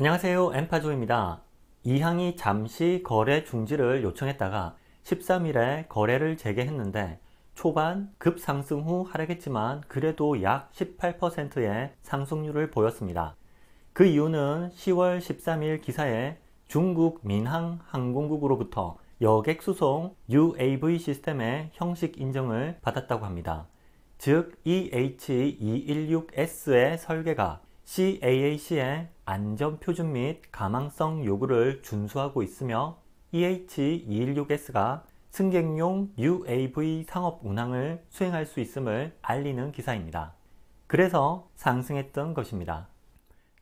안녕하세요 엠파조입니다. 이항이 잠시 거래 중지를 요청했다가 13일에 거래를 재개했는데 초반 급상승 후 하락했지만 그래도 약 18%의 상승률을 보였습니다. 그 이유는 10월 13일 기사에 중국 민항 항공국으로부터 여객 수송 UAV 시스템의 형식 인정을 받았다고 합니다. 즉 EH216S의 설계가 CAAC의 안전표준 및 가망성 요구를 준수하고 있으며 EH216S가 승객용 UAV 상업 운항을 수행할 수 있음을 알리는 기사입니다. 그래서 상승했던 것입니다.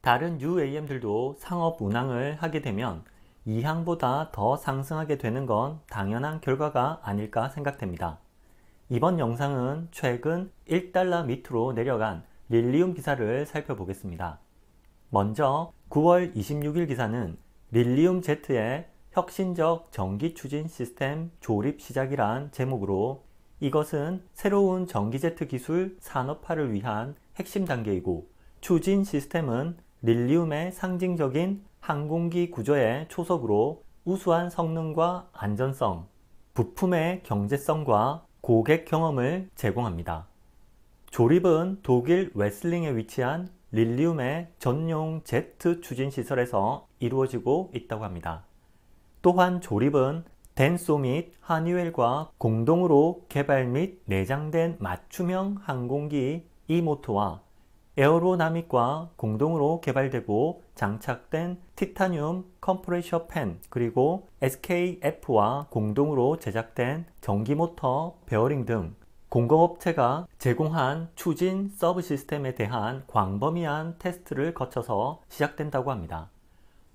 다른 UAM들도 상업 운항을 하게 되면 이 항보다 더 상승하게 되는 건 당연한 결과가 아닐까 생각됩니다. 이번 영상은 최근 1달러 밑으로 내려간 릴리움 기사를 살펴보겠습니다. 먼저 9월 26일 기사는 릴리움 Z의 혁신적 전기 추진 시스템 조립 시작이란 제목으로 이것은 새로운 전기 제트 기술 산업화를 위한 핵심 단계이고 추진 시스템은 릴리움의 상징적인 항공기 구조의 초석으로 우수한 성능과 안전성, 부품의 경제성과 고객 경험을 제공합니다. 조립은 독일 웨슬링에 위치한 릴리움의 전용 제트 추진 시설에서 이루어지고 있다고 합니다. 또한 조립은 덴소 및 하니웰과 공동으로 개발 및 내장된 맞춤형 항공기 이모토와 에어로나믹과 공동으로 개발되고 장착된 티타늄 컴프레셔 팬 그리고 SKF와 공동으로 제작된 전기모터 베어링 등 공공업체가 제공한 추진 서브 시스템에 대한 광범위한 테스트를 거쳐서 시작된다고 합니다.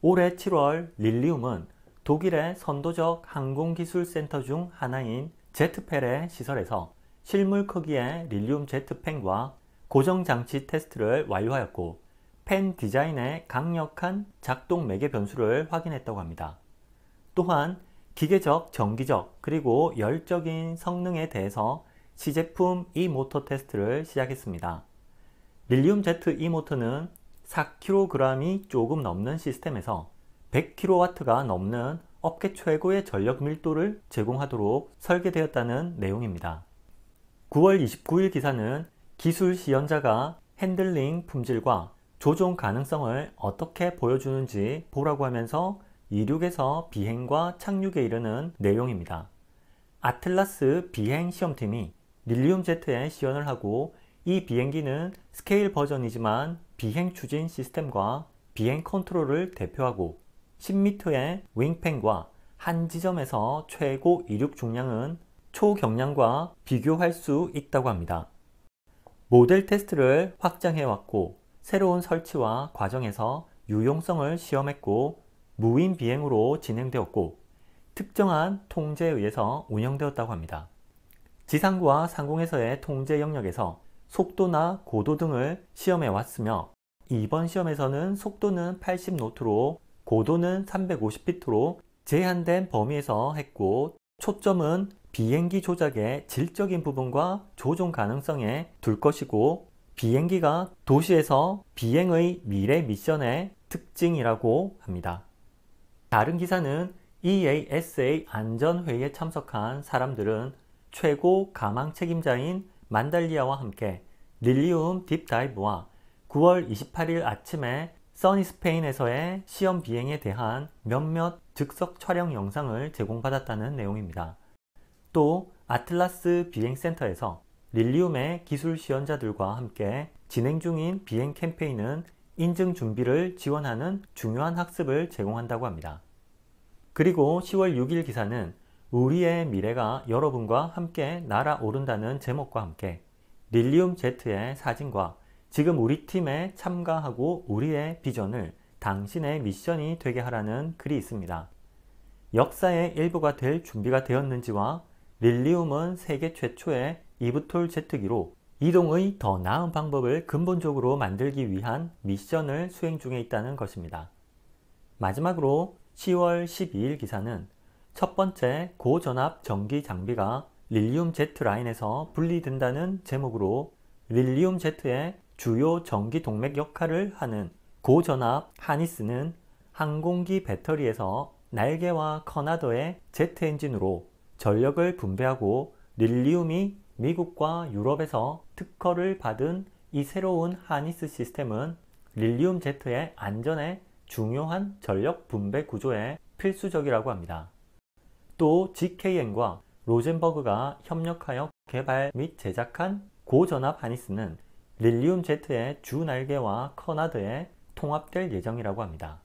올해 7월 릴리움은 독일의 선도적 항공기술센터 중 하나인 제트펠의 시설에서 실물 크기의 릴리움 제트펜과 고정장치 테스트를 완료하였고 펜 디자인의 강력한 작동 매개 변수를 확인했다고 합니다. 또한 기계적, 전기적, 그리고 열적인 성능에 대해서 시제품 E모터 테스트를 시작했습니다. 릴륨 Z E모터는 4kg이 조금 넘는 시스템에서 100kW가 넘는 업계 최고의 전력 밀도를 제공하도록 설계되었다는 내용입니다. 9월 29일 기사는 기술 시연자가 핸들링 품질과 조종 가능성을 어떻게 보여주는지 보라고 하면서 이륙에서 비행과 착륙에 이르는 내용입니다. 아틀라스 비행 시험팀이 릴리움 제트에 시연을 하고 이 비행기는 스케일 버전이지만 비행 추진 시스템과 비행 컨트롤을 대표하고 10m의 윙팬과 한 지점에서 최고 이륙 중량은 초경량과 비교할 수 있다고 합니다. 모델 테스트를 확장해왔고 새로운 설치와 과정에서 유용성을 시험했고 무인 비행으로 진행되었고 특정한 통제에 의해서 운영되었다고 합니다. 지상구와 상공에서의 통제 영역에서 속도나 고도 등을 시험해 왔으며 이번 시험에서는 속도는 80노트로 고도는 350피트로 제한된 범위에서 했고 초점은 비행기 조작의 질적인 부분과 조종 가능성에 둘 것이고 비행기가 도시에서 비행의 미래 미션의 특징이라고 합니다. 다른 기사는 EASA 안전회의에 참석한 사람들은 최고 가망 책임자인 만달리아와 함께 릴리움 딥다이브와 9월 28일 아침에 써니 스페인에서의 시험 비행에 대한 몇몇 즉석 촬영 영상을 제공받았다는 내용입니다. 또 아틀라스 비행센터에서 릴리움의 기술 지원자들과 함께 진행 중인 비행 캠페인은 인증 준비를 지원하는 중요한 학습을 제공한다고 합니다. 그리고 10월 6일 기사는 우리의 미래가 여러분과 함께 날아오른다는 제목과 함께 릴리움 제트의 사진과 지금 우리 팀에 참가하고 우리의 비전을 당신의 미션이 되게 하라는 글이 있습니다. 역사의 일부가 될 준비가 되었는지와 릴리움은 세계 최초의 이브톨 제트기로 이동의 더 나은 방법을 근본적으로 만들기 위한 미션을 수행 중에 있다는 것입니다. 마지막으로 10월 12일 기사는 첫 번째, 고전압 전기 장비가 릴리움 제트 라인에서 분리된다는 제목으로 릴리움 제트의 주요 전기 동맥 역할을 하는 고전압 하니스는 항공기 배터리에서 날개와 커나더의 제트 엔진으로 전력을 분배하고 릴리움이 미국과 유럽에서 특허를 받은 이 새로운 하니스 시스템은 릴리움 제트의 안전에 중요한 전력 분배 구조에 필수적이라고 합니다. 또 GKN과 로젠버그가 협력하여 개발 및 제작한 고전압 하니스는 릴리움 제트의주 날개와 커나드에 통합될 예정이라고 합니다.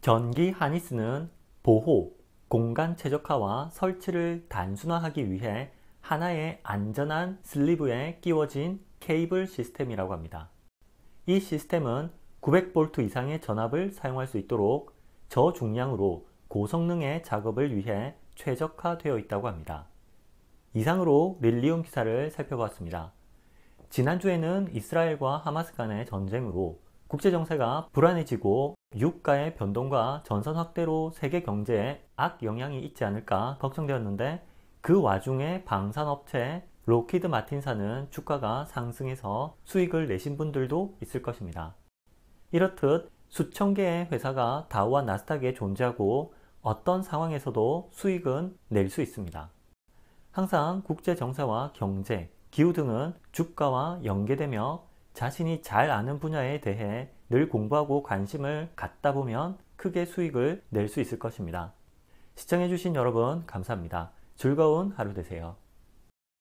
전기 하니스는 보호, 공간 최적화와 설치를 단순화하기 위해 하나의 안전한 슬리브에 끼워진 케이블 시스템이라고 합니다. 이 시스템은 900V 이상의 전압을 사용할 수 있도록 저중량으로 고성능의 작업을 위해 최적화되어 있다고 합니다. 이상으로 릴리움 기사를 살펴봤습니다. 지난주에는 이스라엘과 하마스 간의 전쟁으로 국제 정세가 불안해지고 유가의 변동과 전선 확대로 세계 경제에 악영향이 있지 않을까 걱정되었는데 그 와중에 방산업체 로키드 마틴사는 주가가 상승해서 수익을 내신 분들도 있을 것입니다. 이렇듯 수천 개의 회사가 다우와 나스닥에 존재하고 어떤 상황에서도 수익은 낼 수 있습니다. 항상 국제 정세와 경제, 기후 등은 주가와 연계되며 자신이 잘 아는 분야에 대해 늘 공부하고 관심을 갖다 보면 크게 수익을 낼 수 있을 것입니다. 시청해주신 여러분 감사합니다. 즐거운 하루 되세요.